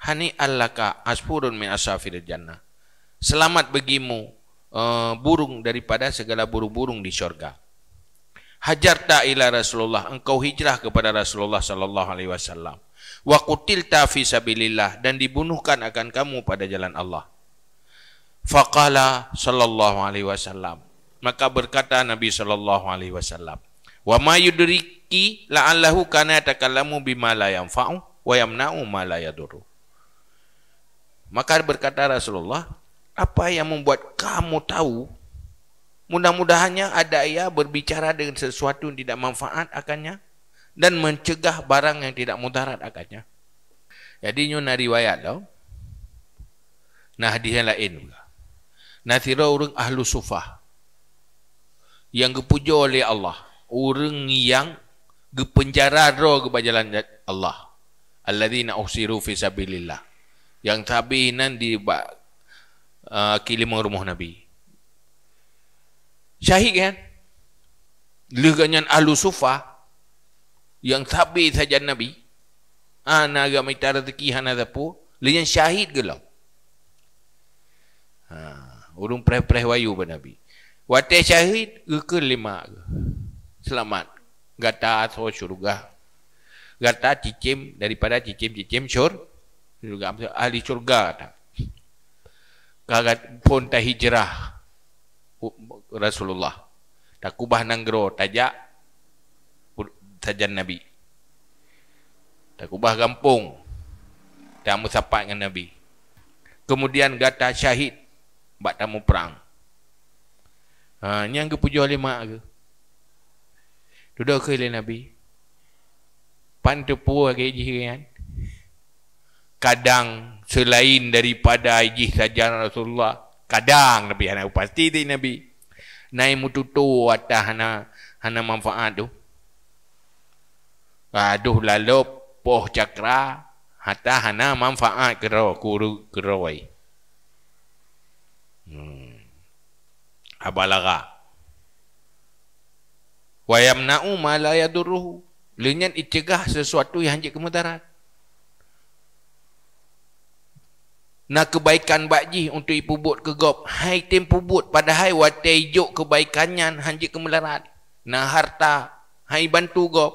hani allaka asfurun min asafiril jannah. Selamat bagimu uh, burung daripada segala burung-burung di syurga hajar tak ila Rasulullah engkau hijrah kepada Rasulullah sallallahu alaihi wasallam wa qutilta fi sabilillah dan dibunuhkan akan kamu pada jalan Allah faqala sallallahu alaihi wasallam maka berkata Nabi sallallahu alaihi wasallam wa ma la la'allahu kana takallamu bima la yanfa'u wa yamna'u ma la yadurru maka berkata Rasulullah apa yang membuat kamu tahu Mudah-mudahannya ada ia berbicara dengan sesuatu yang tidak manfaat akannya dan mencegah barang yang tidak mudarat akannya. Jadi nyu na riwayat tau. Nah di lain juga. Nasira urang ahlu sufah yang dipuja oleh Allah, urang yang dipenjara ro ke jalan Allah. Alladzina usiru fi sabilillah. Yang tabinan di uh, kilimur rumah Nabi. Syahid kan? Lihatnya Ahlu Sufa yang tabi saja Nabi. Ana agama itu ada kihan ada pu. Lihat syahid gelap. Ha, urung preh-preh wayu pada Nabi. Wate syahid ke lima. Selamat. Gata atau syurga. Gata cicim daripada cicim-cicim syur. Syurga. Ahli syurga kata. Kagat pun tak hijrah. Rasulullah. Tak kubah nanggro tajak tajan Nabi. Tak kubah kampung. Tak musapat dengan Nabi. Kemudian gata syahid bak tamu perang. Ha, ini yang kepujuh oleh mak ke? Duduk ke oleh Nabi. Pantu puh ke kan? Kadang selain daripada ajih sajaran Rasulullah. Kadang Nabi. Pasti itu Nabi naik mututu atas hana hana manfaat tu aduh lalu poh cakra hata hana manfaat kero kuru keroi hmm. abalaga wayamnau malaya duruh lenyan icegah sesuatu yang hanjik kemudarat nak kebaikan bakji untuk ibu buat ke gop hai tim pubut pada hai wate ijuk kebaikannya hanji kemelarat nah harta hai bantu gop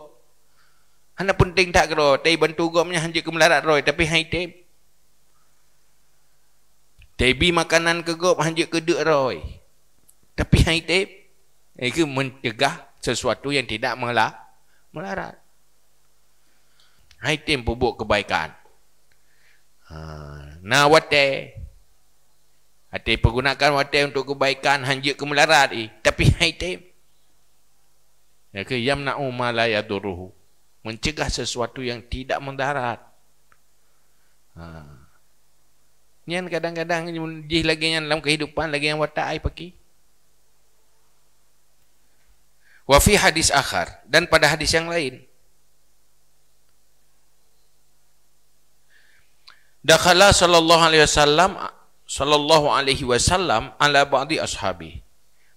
hana penting tak kero tai bantu gopnya hanji kemelarat roy. tapi hai tem. Tapi makanan ke gop hanji kedek roi tapi hai tim itu mencegah sesuatu yang tidak melarat melarat hai tem pubut kebaikan ha na wate ate pergunakan wate untuk kebaikan hanja kemularat eh. tapi haite ya ke yamna'u ma la yadurruhu mencegah sesuatu yang tidak mendarat ha Nian kadang-kadang jih lagi yang dalam kehidupan lagi yang watak ai pakai. Wa hadis akhar dan pada hadis yang lain, Dakhala sallallahu alaihi wasallam sallallahu alaihi wasallam ala ba'di ashabi.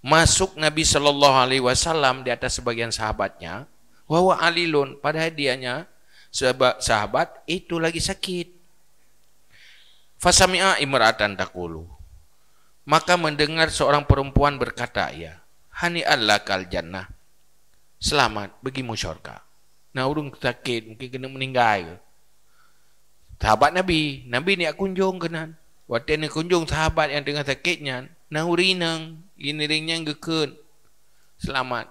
Masuk Nabi sallallahu alaihi wasallam di atas sebagian sahabatnya, wa wa alilun pada hadiahnya sebab sahabat itu lagi sakit. Fasami'a imra'atan taqulu. Maka mendengar seorang perempuan berkata, ya, hani Allah kal jannah. Selamat bagi syurga. Nah, urung sakit, mungkin kena meninggal sahabat Nabi. Nabi ni kunjung ke nan. Waktu ni kunjung sahabat yang tengah sakitnya. Nauri nang. Ini ringnya ngekun. Selamat.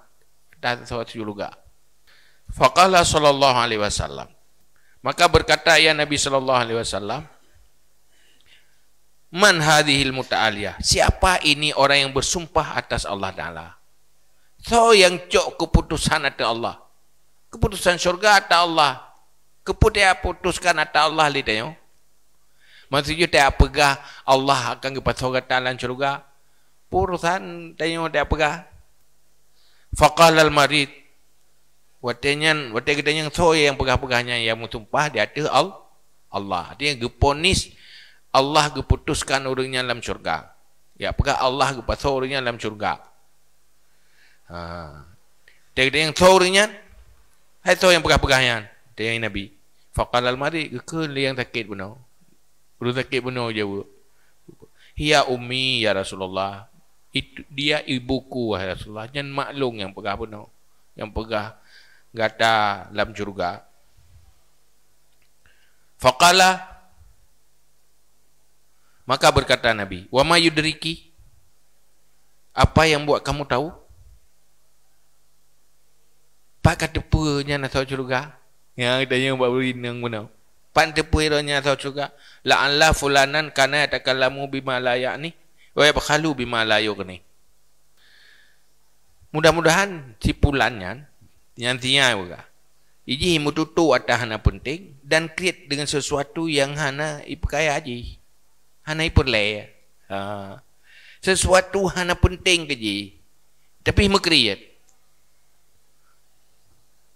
Datang sahabat tujuh luga. Faqala sallallahu alaihi wasallam. Maka berkata ya Nabi sallallahu alaihi wasallam. Man hadihil muta'aliyah. Siapa ini orang yang bersumpah atas Allah Ta'ala. So yang cok keputusan atas Allah. Keputusan syurga atas Allah. Kepu yang putuskan atas Allah li tanya. Maksudnya dia pegah Allah akan kepada surga talan surga. Purusan tanya dia pegah. Faqal al-marid. Watanya watanya kita yang soya yang pegah-pegahnya yang mutumpah di atas al Allah. Artinya geponis Allah geputuskan orangnya dalam surga. Ya, pegah Allah gepaso urungnya dalam surga. Ha. Dia kita yang soya orangnya, hai so yang pegah-pegahnya dia yang nabi. Faqal al-Malik ke yang sakit bunuh. Perlu sakit bunuh jawab. Hiya ummi ya Rasulullah. Itu dia ibuku ya Rasulullah. Jangan maklum yang pegah bunuh. Yang pegah gata dalam syurga. Faqala Maka berkata Nabi, "Wa yudriki?" Apa yang buat kamu tahu? Pakat depunya nak tahu syurga? yang ada yang buat beri yang guna pantai puhiranya atau juga la'anlah fulanan kana takalamu bima layak ni wa bakhalu bima layak ni mudah-mudahan cipulannya yang tinggal juga iji himu tutu atas hana penting dan create dengan sesuatu yang hana ipkaya aji hana iperlay ha. sesuatu hana penting keji tapi himu create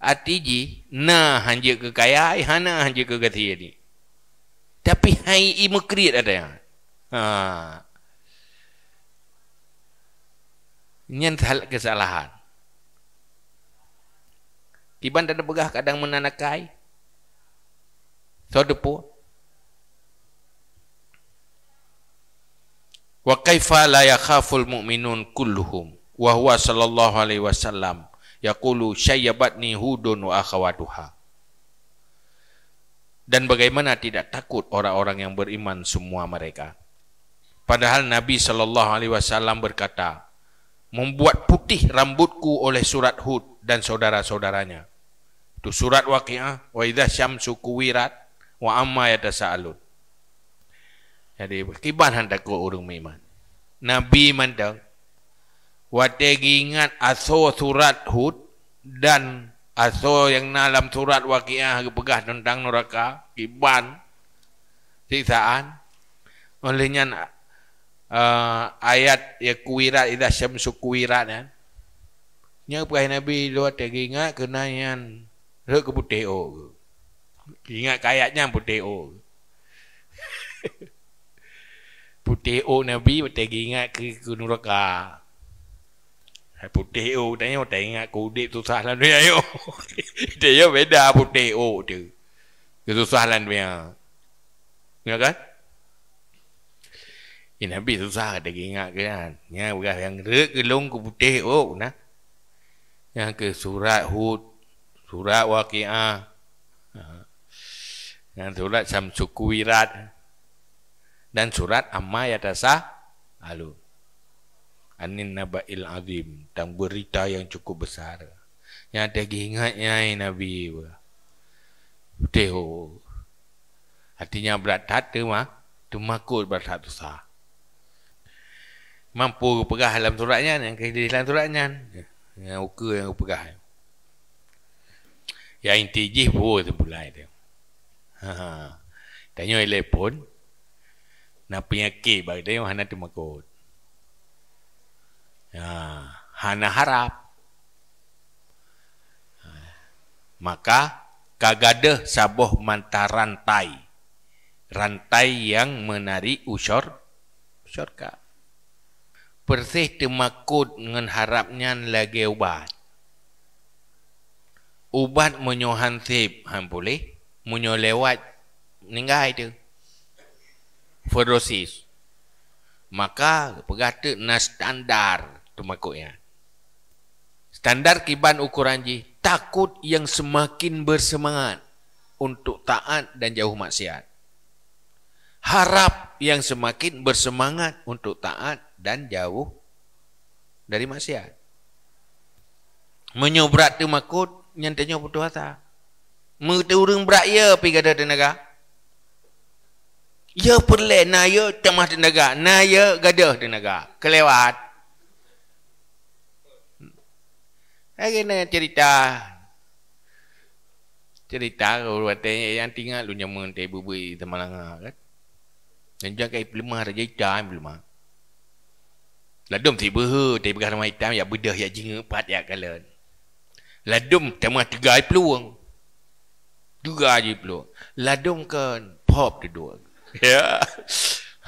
atiji na hanje ke kaya ai hana hanje ke gathi ni tapi hai i mukrit ada ha nyen thal kesalahan tiban dan begah kadang menanakai sodepu wa kaifa la yakhaful mu'minun kulluhum wa huwa sallallahu alaihi wasallam yaqulu syayyabatni hudun wa akhawatuha dan bagaimana tidak takut orang-orang yang beriman semua mereka padahal nabi sallallahu alaihi wasallam berkata membuat putih rambutku oleh surat hud dan saudara-saudaranya itu surat waqiah wa idza syamsu kuwirat wa amma yatasaalun jadi kibar hendak ke orang iman nabi mandang Wate ingat aso surat Hud dan aso yang dalam surat Waqiah pegah tentang neraka, iban, siksaan. Olehnya uh, eh, ayat ya kuwirat ida syamsu kuwirat ya. Nya pegah Nabi luat dia ingat kena yang rek ke buteo. Ingat kayaknya buteo. buteo Nabi buteo ingat ke neraka. Putih O tanya Tak ingat kudip tu salah dunia yo. Dia yo beda putih O tu Itu salah dunia Ingat kan? Ya Nabi susah kata ingat ke kan? Ya bukan yang rek ke long ke putih O nah. Yang ke surat Hud Surat Waqi'ah ha. Yang surat Samsukuwirat Dan surat Amma Yatasa Alun Anin naba'il azim Tang berita yang cukup besar Yang ada ingat yang Nabi Teho oh. Artinya berat tak terima Termakut berat tak susah Mampu pegah dalam suratnya Yang kena dalam suratnya Yang uka yang pegah Yang inti jih pun sebulan dia ha, ha. Tanya oleh pun Nak penyakit bagi dia Mana termakut ya, hana harap maka kagade saboh mantar rantai rantai yang menarik usyor syurga persih temakut dengan harapnya lagi ubat ubat menyohansip han boleh menyolewat ningai tu ferosis maka pegatuk nas standar tumakuknya. Standar kiban ukuran ji takut yang semakin bersemangat untuk taat dan jauh maksiat. Harap yang semakin bersemangat untuk taat dan jauh dari maksiat. Menyobrat tu makut nyantanya putus asa. Mengeturung berat ya pi gada tenaga. Ya perlu ya tamah tenaga. ya gadah tenaga. Kelewat. Hari ni cerita Cerita kalau katanya yang tinggal lu nyaman Tak berbual di teman langa kan Dan jangan kaya pelemah raja hitam pelemah Ladum tak berbual Tak berbual hitam Yang bedah yang jingga Pat ya kalan Ladum teman tiga hari peluang Tiga hari peluang Ladum kan Pop dia dua Ya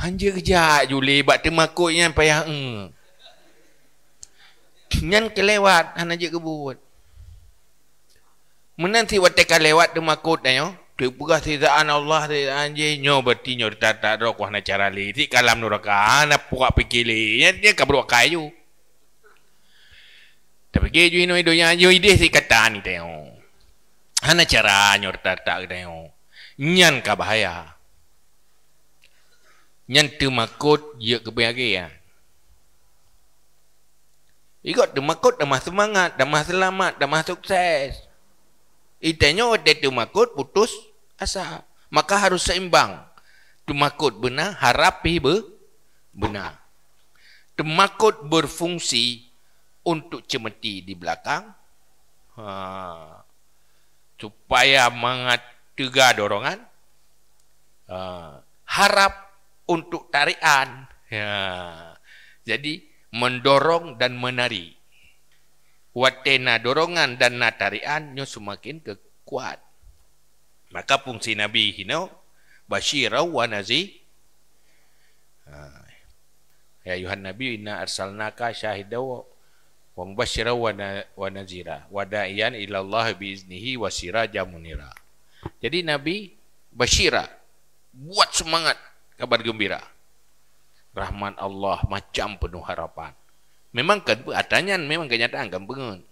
Hanya kejap Juli Bak temakut yang payah Hmm Nyan kelewat Hana je kebuat Menanti wateka lewat Dia makut dan yo Tepukah sisaan Allah Sisaan je Nyo berti nyo Tak tak roh Kau hana cara li Si kalam nuraka Hana ah, puka pikili ya, Dia kabur wakai ju Tapi ke ju ino Ido yang ide si kata ni Tengok Hana cara nyo Tak tak tengok Nyan kabahaya Nyan tu makut Ya Ikut demakut demah semangat, demah selamat, demah sukses. Itanya dia makut putus asa. Maka harus seimbang. Demakut benar, harapi be, benar. Demakut berfungsi untuk cemeti di belakang. Ha. Supaya mangat tega dorongan. Ha. Harap untuk tarian. Ha. Jadi, mendorong dan menari. Watena dorongan dan natarian nyo semakin kekuat. Maka fungsi Nabi hino basyira wa nazi. Ha. Ya Yuhan Nabi inna arsalnaka syahida wa mubasyira wa nazira wa da'iyan ila Allah bi iznihi wa siraja munira. Jadi Nabi basyira buat semangat kabar gembira rahmat Allah macam penuh harapan. Memang kan adanya memang kenyataan kan pengen.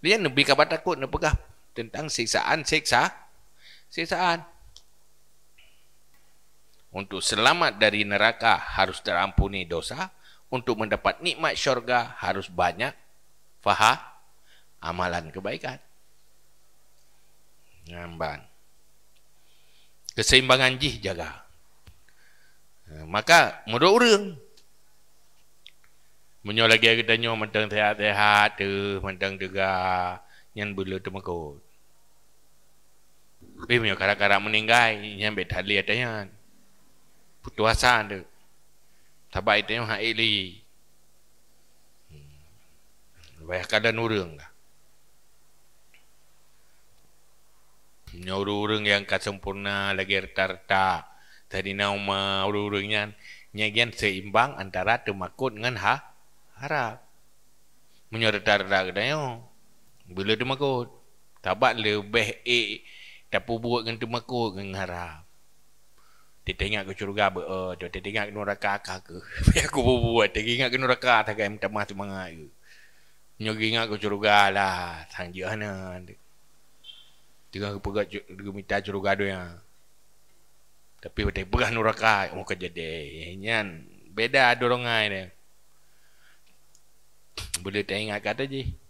Dia nabi kata takut nepegah tentang siksaan siksa siksaan. Untuk selamat dari neraka harus terampuni dosa, untuk mendapat nikmat syurga harus banyak faham amalan kebaikan. Nampak. Keseimbangan jih jaga. Eh, maka mudah orang menyuruh lagi kita nyuruh mentang sehat-sehat tu mentang juga yang bulu tu makut tapi punya kadang-kadang meninggai, yang betah lihat tu yang putus asa tu sebab itu yang ha'ili banyak kadang orang lah Nyuruh orang yang kesempurna lagi retar-retar tadi nau ma urung nyan seimbang antara demakut dengan ha harap menyorot darah ke dayo bila temakut tabat lebih e tapi buat dengan demakut dengan harap dia tengok ke curuga ber oh, eh, dia dia tengok ke neraka ke apa aku buat dia ingat ke neraka tak ada minta maaf semua ke nyogi ingat ke curuga lah sang jana lah tengok ke pegat dia minta curuga doyang tapi ada berah nurakai muka oh, jadi nyan beda dorongai ni boleh tak ingat kata je